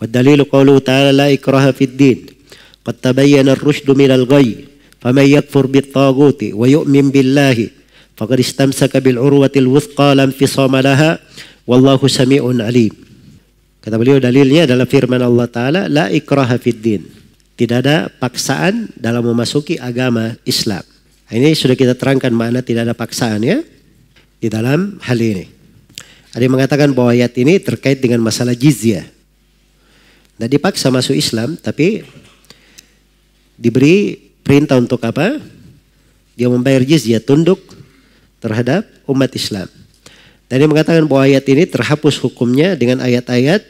والدليل قوله تعالى لا إكراه في الدين قد تبين الرشد من الغي فمن يكفر بالطاغوت ويؤمن بالله فقد استمسك بالعروة الوثقى لا انفصام لها والله سميع alim. Kata beliau dalilnya adalah firman Allah Ta'ala, la ikraha fid din. Tidak ada paksaan dalam memasuki agama Islam. Nah, ini sudah kita terangkan mana tidak ada paksaan ya di dalam hal ini. Ada yang mengatakan bahwa ayat ini terkait dengan masalah jizya tidak nah, dipaksa masuk Islam, tapi diberi perintah untuk apa? Dia membayar jizyah tunduk terhadap umat Islam. Tadi mengatakan bahwa ayat ini terhapus hukumnya dengan ayat-ayat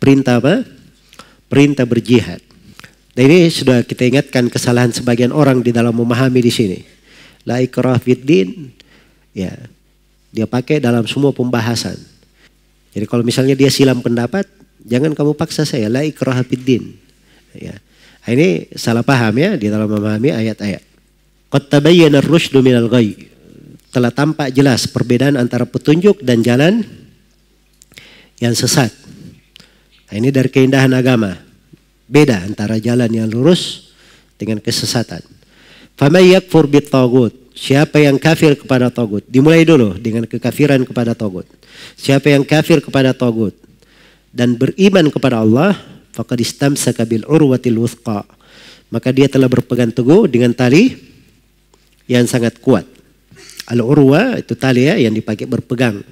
perintah apa? Perintah berjihad. Dan ini sudah kita ingatkan kesalahan sebagian orang di dalam memahami di sini. La ikrah fiddin. Ya. Dia pakai dalam semua pembahasan. Jadi kalau misalnya dia silam pendapat, Jangan kamu paksa saya. La ikraha fiddin. Ya. Nah, ini salah paham ya di dalam memahami ayat-ayat. Qad tabayyana ar-rusydu minal ghayy. Telah tampak jelas perbedaan antara petunjuk dan jalan yang sesat. Nah, ini dari keindahan agama. Beda antara jalan yang lurus dengan kesesatan. yakfur togut. Siapa yang kafir kepada togut? Dimulai dulu dengan kekafiran kepada togut. Siapa yang kafir kepada togut? dan beriman kepada Allah, faqad istamsaka bil urwatil wuthqa. Maka dia telah berpegang teguh dengan tali yang sangat kuat. Al urwa itu tali ya yang dipakai berpegang.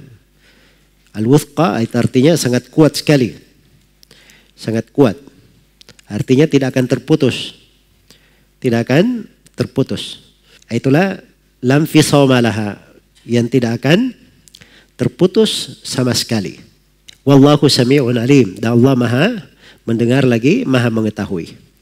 Al wuthqa itu artinya sangat kuat sekali. Sangat kuat. Artinya tidak akan terputus. Tidak akan terputus. Itulah lam fisawmalaha yang tidak akan terputus sama sekali. Wallahu sami'un alim. Dan Allah maha mendengar lagi, maha mengetahui.